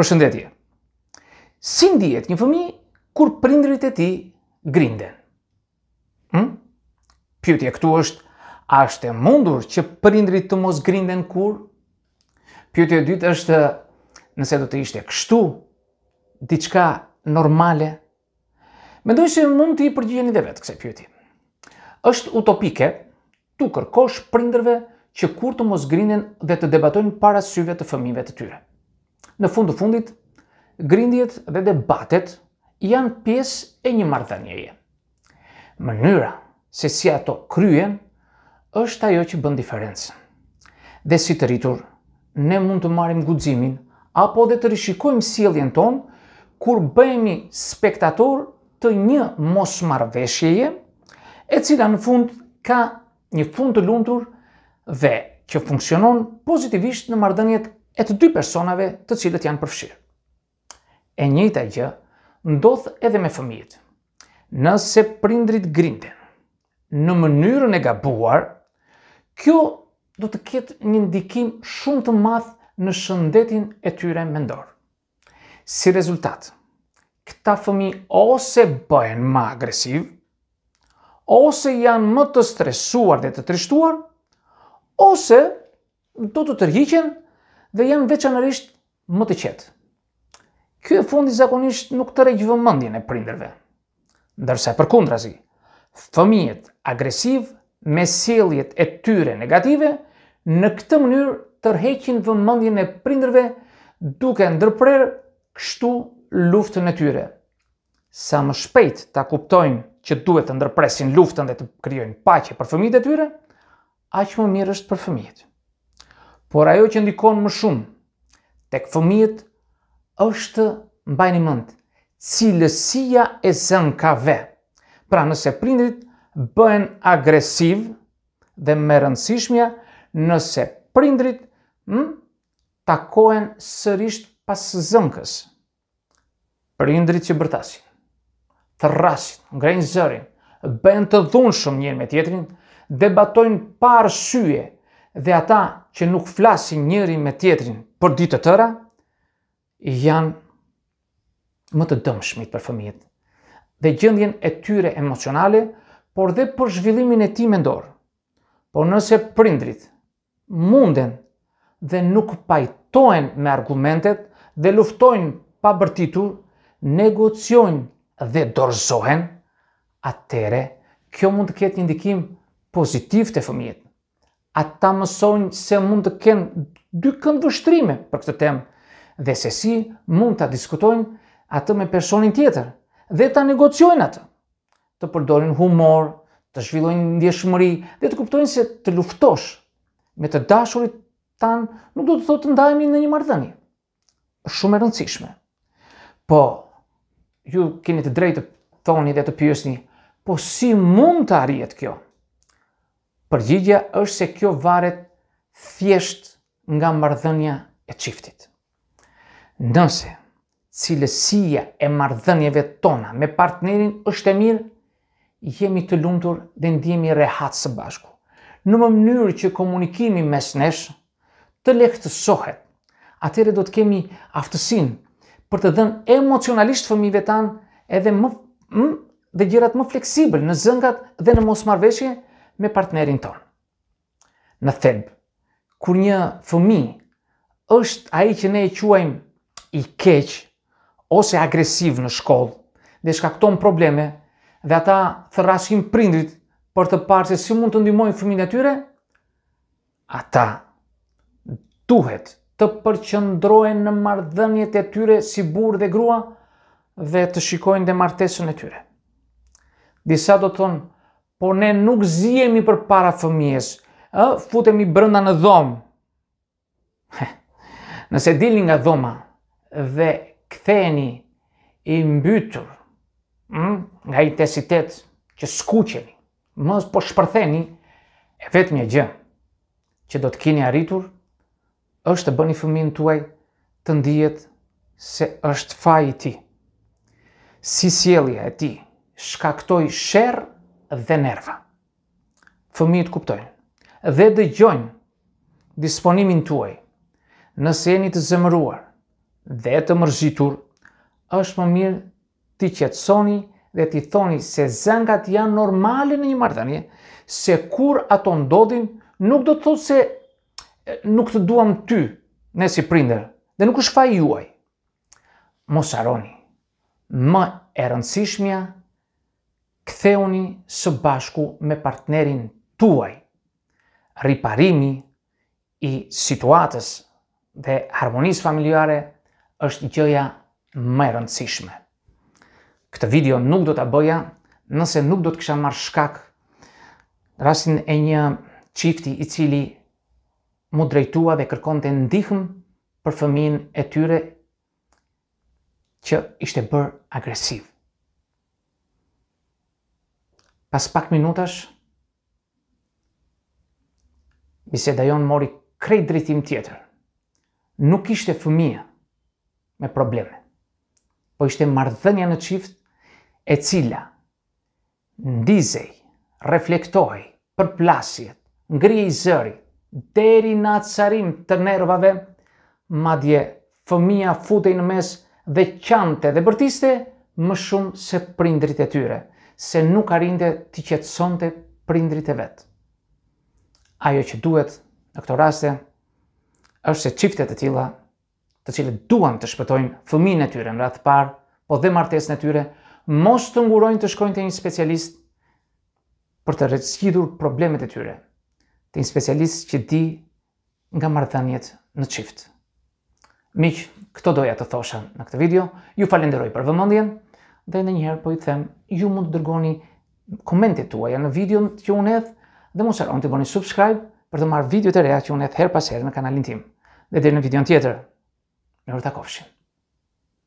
Përshëndetje. Si ndihet një fëmijë kur prindrit e tij grinden? Hm? Pyetja këtu është a është e mundur që prindrit të mos grinden kur? Pyetja e dytë është nëse do të ishte kështu diçka normale? Mendoj se mund të i përgjigjeni dhe vetë kësaj pyetje. Është utopike tu kërkosh prindërve që kur të mos grinden dhe të debatojnë para syve të fëmijëve të tyre. Në fund të fundit, grindjet dhe debatet janë pjesë e një marrëdhënieje. Mënyra se si ato kryen është ajo që bën diferencën. Dhe si të rritur, ne mund të marrim guximin apo dhe të rishikojmë sjelljen tonë kur bëhemi spektator të një mosmarrveshjeje e cila në fund ka një fund të lumtur dhe që funksionon pozitivisht në marrëdhëniet e të dy personave të cilët janë përfshirë. E njëta gjë ndodh edhe me fëmijët. Nëse prindrit grinden në mënyrën e gabuar, kjo do të ketë një ndikim shumë të madh në shëndetin e tyre mendor. Si rezultat, këta fëmijë ose bëhen më agresiv, ose janë më të stresuar dhe të trishtuar, ose do të tërhiqen dhe jam veçanërisht më të qetë. Ky e fundi zakonisht nuk të rejgjë vëmëndjen e prinderve. Ndërse për kundra fëmijet agresiv me seljet e tyre negative, në këtë mënyrë tërheqin vëmëndjen e prinderve duke ndërprerë kështu luftën e tyre. Sa më shpejt ta kuptojnë që duhet të ndërpresin luftën dhe të kryojnë pache për fëmijet e tyre, aqë më mirë është për fëmijetë por ajo që ndikon më shumë tek fëmijët është mbajni mend cilësia e zënkave. Pra nëse prindrit bëhen agresiv dhe me rëndësishmja nëse prindrit hm takohen sërish pas zënkës. Prindrit që bërtasin, të rrasin, ngrenë zërin, bëhen të dhunshëm njërë me tjetrin, debatojnë parë syje, dhe ata që nuk flasin njëri me tjetrin për ditë të tëra, janë më të dëmshmit për fëmijet dhe gjendjen e tyre emocionale, por dhe për zhvillimin e ti mendor. Por nëse prindrit munden dhe nuk pajtojnë me argumentet dhe luftojnë pa bërtitur, negociojnë dhe dorëzohen, atere kjo mund të ketë një ndikim pozitiv të fëmijet ata mësojnë se mund të kenë dy kënd vështrime për këtë temë dhe se si mund ta diskutojnë atë me personin tjetër dhe ta negocojnë atë. Të përdorin humor, të zhvillojnë ndjeshmëri dhe të kuptojnë se të luftosh me të dashurit tan nuk do të thotë të ndajemi në një marrëdhënie. Shumë e rëndësishme. Po, ju keni të drejtë të thoni dhe të pyesni, po si mund të arrihet kjo? Përgjigja është se kjo varet thjesht nga mardhënja e qiftit. Nëse cilësia e mardhënjeve tona me partnerin është e mirë, jemi të lumëtur dhe ndihemi rehatë së bashku. Në më mënyrë që komunikimi mes nesh të lehtësohet, atëre do të kemi aftësin për të dhenë emocionalisht fëmive tanë edhe më, më dhe gjërat më fleksibël në zëngat dhe në mos marveshje, me partnerin ton. Në thelb, kur një fëmi është aji që ne e quajmë i keq ose agresiv në shkollë dhe shkakton probleme dhe ata thërrasin prindrit për të parë se si mund të ndihmojnë fëmi e tyre, ata duhet të përqëndrojnë në marrëdhëniet e tyre si burë dhe grua dhe të shikojnë dhe martesën e tyre. Disa do të thonë, Po ne nuk zihemi për para fëmijës. Ë, futemi brënda në dhomë. Nëse dilni nga dhoma dhe këtheni i mbytur, ë, hm, nga i tesitet që skuqeni, mos po shpërtheni. e Vetëm një gjë që do të keni arritur është të bëni fëmijën tuaj të ndihet se është faji i tij. Si sjellja e ti shkaktoi sherr dhe nerva. Fëmijët kuptojnë dhe dëgjojnë disponimin tuaj. Nëse jeni të zemëruar dhe të mërzitur, është më mirë ti qetësoni dhe ti thoni se zëngat janë normale në një marrëdhënie, se kur ato ndodhin, nuk do të thotë se nuk të duam ty, ne si prinder, dhe nuk është faji juaj. Mos haroni. Më e rëndësishmja ktheuni së bashku me partnerin tuaj. Riparimi i situatës dhe harmonisë familjare është gjëja më e rëndësishme. Këtë video nuk do ta bëja nëse nuk do të kisha marrë shkak rastin e një çifti i cili mu drejtua dhe kërkon të për fëmin e tyre që ishte bërë agresiv. Pas pak minutash, Biseda jonë mori krej dritim tjetër. Nuk ishte fëmija me probleme, po ishte mardhënja në qift e cila ndizej, reflektoj, përplasjet, ngri i zëri, deri në atësarim të nervave, madje fëmija futej në mes dhe qante dhe bërtiste më shumë se prindrit e tyre se nuk arinte të qetësonte prindrit e vet. Ajo që duhet në këto raste është se çiftet e tilla, të cilët duan të shpëtojnë fëmin e tyre në radhë parë, po dhe martesën e tyre, mos të ngurojnë të shkojnë te një specialist për të rrezikuar problemet e tyre. Te një specialist që di nga marrëdhëniet në çift. Miq, këto doja të thosha në këtë video. Ju falenderoj për vëmendjen dhe në njëherë po i them, ju mund të dërgoni komentet tuaja në videon që unë edhe dhe mund sharon të bëni subscribe për të marrë video të reja që unë edhe her pas herë në kanalin tim. Dhe dhe në videon tjetër, në rëta kofshin.